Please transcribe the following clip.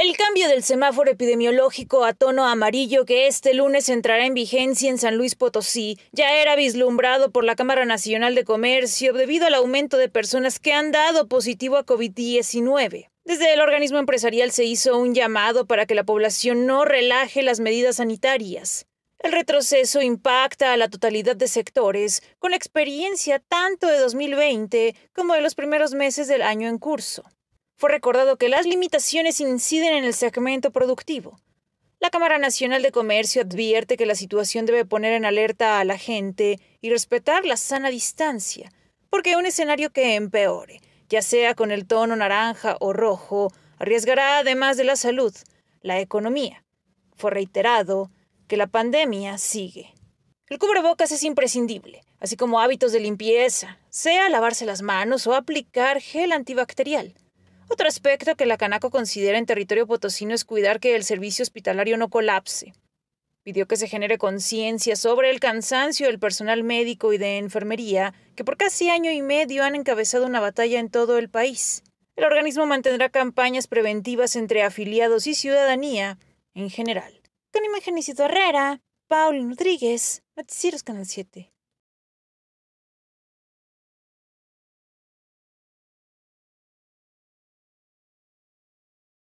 El cambio del semáforo epidemiológico a tono amarillo que este lunes entrará en vigencia en San Luis Potosí ya era vislumbrado por la Cámara Nacional de Comercio debido al aumento de personas que han dado positivo a COVID-19. Desde el organismo empresarial se hizo un llamado para que la población no relaje las medidas sanitarias. El retroceso impacta a la totalidad de sectores, con experiencia tanto de 2020 como de los primeros meses del año en curso. Fue recordado que las limitaciones inciden en el segmento productivo. La Cámara Nacional de Comercio advierte que la situación debe poner en alerta a la gente y respetar la sana distancia, porque un escenario que empeore, ya sea con el tono naranja o rojo, arriesgará además de la salud, la economía. Fue reiterado que la pandemia sigue. El cubrebocas es imprescindible, así como hábitos de limpieza, sea lavarse las manos o aplicar gel antibacterial. Otro aspecto que la Canaco considera en territorio potosino es cuidar que el servicio hospitalario no colapse. Pidió que se genere conciencia sobre el cansancio del personal médico y de enfermería, que por casi año y medio han encabezado una batalla en todo el país. El organismo mantendrá campañas preventivas entre afiliados y ciudadanía en general. Con imagen Herrera, Paul Rodríguez, Noticieros Canal 7.